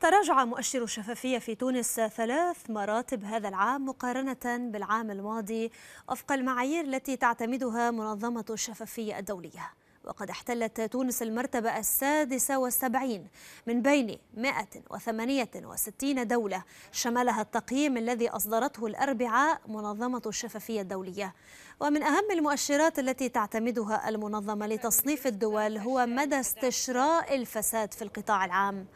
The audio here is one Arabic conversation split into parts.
تراجع مؤشر الشفافية في تونس ثلاث مراتب هذا العام مقارنة بالعام الماضي وفق المعايير التي تعتمدها منظمة الشفافية الدولية وقد احتلت تونس المرتبة السادسة والسبعين من بين 168 دولة شملها التقييم الذي أصدرته الأربعاء منظمة الشفافية الدولية ومن أهم المؤشرات التي تعتمدها المنظمة لتصنيف الدول هو مدى استشراء الفساد في القطاع العام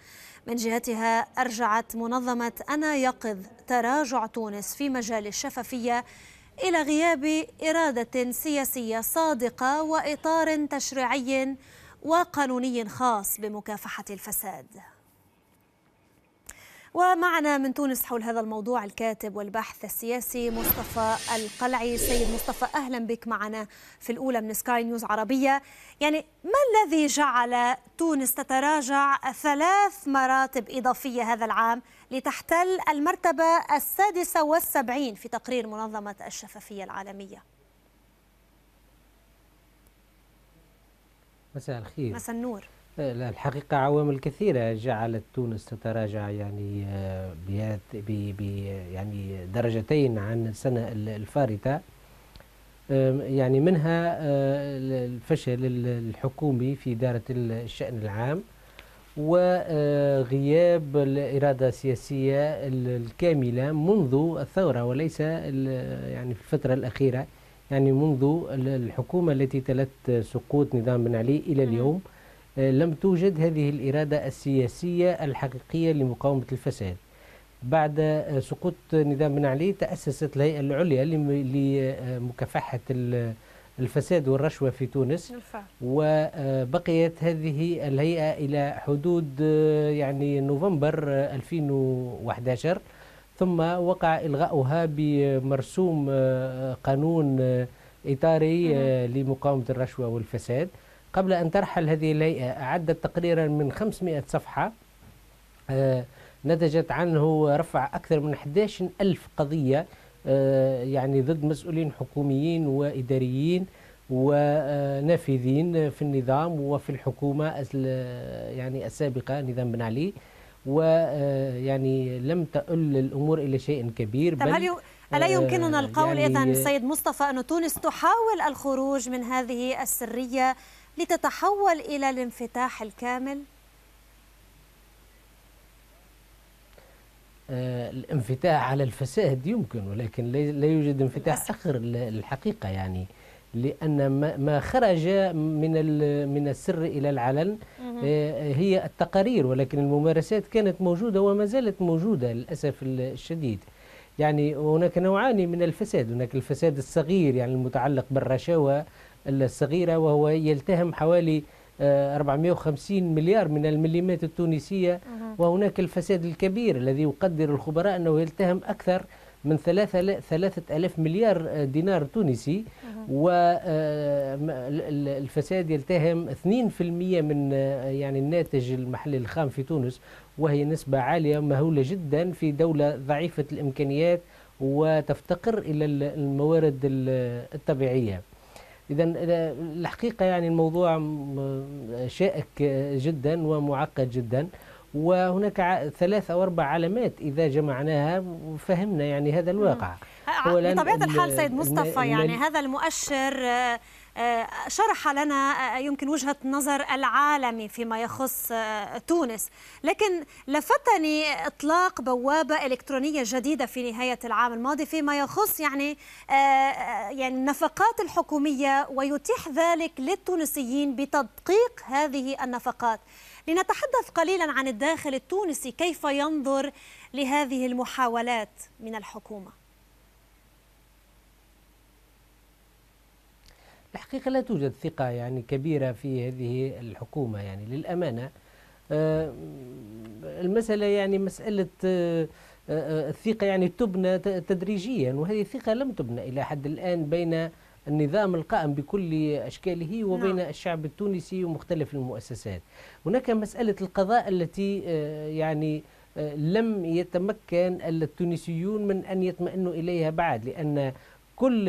من جهتها أرجعت منظمة أنا يقظ تراجع تونس في مجال الشفافية إلى غياب إرادة سياسية صادقة وإطار تشريعي وقانوني خاص بمكافحة الفساد ومعنا من تونس حول هذا الموضوع الكاتب والباحث السياسي مصطفى القلعي سيد مصطفى أهلا بك معنا في الأولى من سكاي نيوز عربية يعني ما الذي جعل تونس تتراجع ثلاث مراتب إضافية هذا العام لتحتل المرتبة السادسة والسبعين في تقرير منظمة الشفافية العالمية مساء الخير مساء النور الحقيقة عوامل كثيرة جعلت تونس تتراجع يعني آه، ب يعني درجتين عن السنة الفارطة يعني منها آه، الفشل الحكومي في إدارة الشأن العام وغياب آه، الإرادة السياسية الكاملة منذ الثورة وليس يعني في الفترة الأخيرة يعني منذ الحكومة التي تلت سقوط نظام بن علي إلى اليوم آه، لم توجد هذه الإرادة السياسية الحقيقية لمقاومة الفساد بعد آه، سقوط نظام بن علي تأسست الهيئة العليا لمكافحة الفساد والرشوة في تونس بالفعل. وبقيت هذه الهيئة إلى حدود آه، يعني نوفمبر 2011 ثم وقع إلغاؤها بمرسوم قانون إطاري لمقاومة الرشوة والفساد قبل أن ترحل هذه الهيئة أعدت تقريرا من 500 صفحة آه، نتجت عنه رفع أكثر من 11 ألف قضية آه، يعني ضد مسؤولين حكوميين وإداريين ونافذين في النظام وفي الحكومة يعني السابقة نظام بن علي ويعني آه، لم تؤل الأمور إلى شيء كبير طيب، بل هل ألا يمكننا القول يعني إذا سيد مصطفى أن تونس تحاول الخروج من هذه السرية لتتحول إلى الانفتاح الكامل؟ آه، الانفتاح على الفساد يمكن ولكن لا يوجد انفتاح آخر للحقيقة يعني لأن ما خرج من من السر إلى العلن آه، هي التقارير ولكن الممارسات كانت موجودة وما زالت موجودة للأسف الشديد يعني هناك نوعان من الفساد هناك الفساد الصغير يعني المتعلق بالرشاوى الصغيرة وهو يلتهم حوالي 450 آه، مليار من المليمات التونسية وهناك الفساد الكبير الذي يقدر الخبراء أنه يلتهم أكثر من ثلاثة, ثلاثة ألف مليار دينار تونسي والفساد آه، يلتهم 2% من آه، يعني الناتج المحلي الخام في تونس وهي نسبة عالية مهولة جدا في دولة ضعيفة الإمكانيات وتفتقر إلى الموارد الطبيعية اذا الحقيقه يعني الموضوع شائك جدا ومعقد جدا وهناك ثلاث او اربع علامات اذا جمعناها فهمنا يعني هذا الواقع بطبيعه الحال سيد مصطفى يعني هذا المؤشر آه، آه، شرح لنا آه، يمكن وجهة نظر العالمي فيما يخص آه، تونس لكن لفتني إطلاق بوابة إلكترونية جديدة في نهاية العام الماضي فيما يخص يعني يعني النفقات الحكومية ويتيح ذلك للتونسيين بتدقيق هذه النفقات لنتحدث قليلا عن الداخل التونسي كيف ينظر لهذه المحاولات من الحكومه الحقيقة لا توجد ثقة يعني كبيرة في هذه الحكومة يعني للأمانة آه، المسألة يعني مسألة آه، آه، الثقة يعني تبنى تدريجيا وهذه الثقة لم تبنى إلى حد الآن بين النظام القائم بكل أشكاله نعم. وبين نعم. الشعب التونسي ومختلف المؤسسات هناك مسألة القضاء التي يعني لم يتمكن التونسيون من أن يطمئنوا إليها بعد لأن كل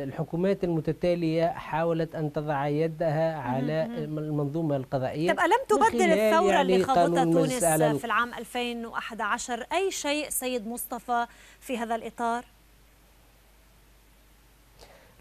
الحكومات المتتالية حاولت أن تضع يدها على المنظومة القضائية طب ألم تبدل الثورة يعني اللي خاضتها تونس في العام 2011 أي شيء سيد مصطفى في هذا الإطار؟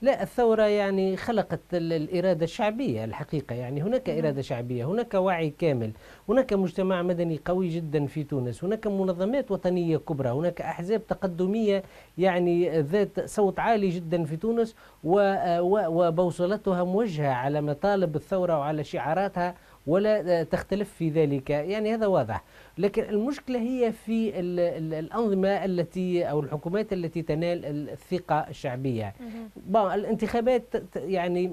لا الثورة يعني خلقت الإرادة الشعبية الحقيقة يعني هناك نعم. إرادة شعبية هناك وعي كامل هناك مجتمع مدني قوي جدا في تونس هناك منظمات وطنية كبرى هناك أحزاب تقدمية يعني ذات صوت عالي جدا في تونس وبوصلتها موجهة على مطالب الثورة وعلى شعاراتها ولا تختلف في ذلك يعني هذا واضح لكن المشكلة هي في الأنظمة التي أو الحكومات التي تنال الثقة الشعبية الانتخابات يعني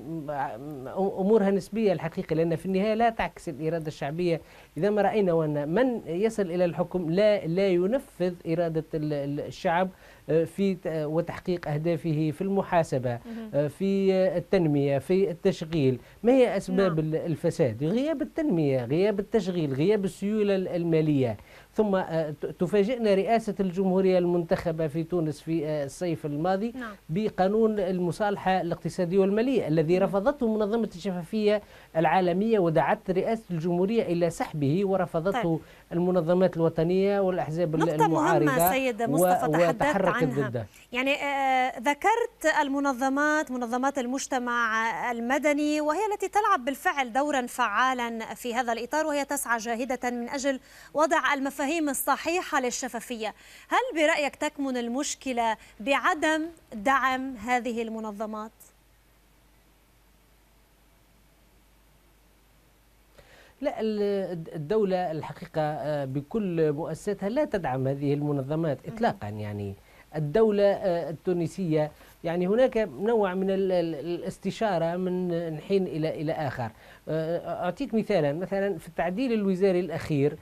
أمورها نسبية الحقيقة لأن في النهاية لا تعكس الإرادة الشعبية إذا ما رأينا وأن من يصل إلى الحكم لا, لا ينفذ إرادة الشعب آه، في آه، وتحقيق أهدافه في المحاسبة آه، في التنمية في التشغيل ما هي أسباب نعم. الفساد غياب التنمية غياب التشغيل غياب السيولة المالية ثم آه، تفاجئنا رئاسة الجمهورية المنتخبة في تونس في آه، الصيف الماضي نعم. بقانون المصالحة الاقتصادية والمالية الذي رفضته منظمة الشفافية العالمية ودعت رئاسة الجمهورية إلى سحبه ورفضته طيب. المنظمات الوطنية والأحزاب نقطة المعارضة مهمة سيد مصطفى و... تحدثت عنها ضده. يعني آه، ذكرت المنظمات منظمات المجتمع المدني وهي التي تلعب بالفعل دورا فعالا في هذا الإطار وهي تسعى جاهدة من أجل وضع المفاهيم المفاهيم الصحيحة للشفافية هل برأيك تكمن المشكلة بعدم دعم هذه المنظمات؟ لا الدولة الحقيقة آه، بكل مؤسساتها لا تدعم هذه المنظمات إطلاقا يعني الدولة آه، التونسية يعني هناك نوع من الاستشارة من حين إلى إلى آخر آه، أعطيك مثالا مثلا في التعديل الوزاري الأخير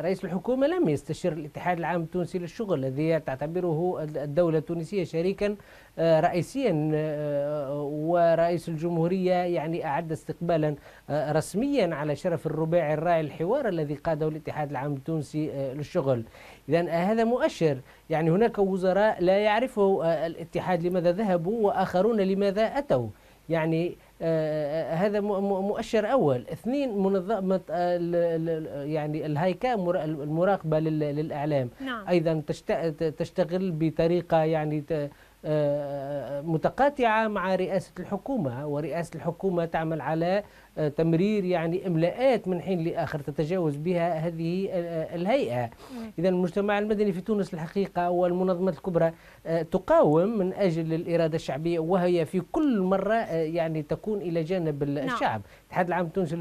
رئيس الحكومة لم يستشر الاتحاد العام التونسي للشغل الذي تعتبره الدولة التونسية شريكا آه، رئيسيا آه، ورئيس الجمهورية يعني أعد استقبالا آه، رسميا على شرف الرباعي الراعي الحوار الذي قاده الاتحاد العام التونسي للشغل إذا هذا مؤشر يعني هناك وزراء لا يعرفوا الاتحاد لماذا ذهبوا وآخرون لماذا أتوا يعني آه، آه، هذا مؤشر اول اثنين منظمه يعني الهيكل المراقبه للاعلام نعم. ايضا تشتغل بطريقه يعني آه، متقاطعة مع رئاسة الحكومة ورئاسة الحكومة تعمل على آه، تمرير يعني إملاءات من حين لآخر تتجاوز بها هذه آه، الهيئة إذا المجتمع المدني في تونس الحقيقة والمنظمات الكبرى تقاوم من أجل الإرادة الشعبية وهي في كل مرة يعني تكون إلى جانب نعم. الشعب الاتحاد العام التونسي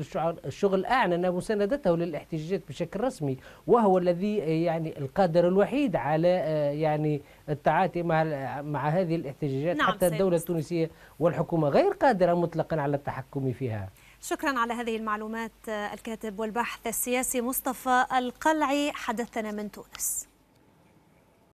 للشغل أعلن مساندته للاحتجاجات بشكل رسمي وهو الذي آه، يعني القادر الوحيد على آه، يعني التعاطي مع مع هذه الاحتجاجات نعم حتى الدولة التونسية والحكومة غير قادرة مطلقا على التحكم فيها شكرا على هذه المعلومات آه، الكاتب والباحث السياسي مصطفى القلعي حدثنا من تونس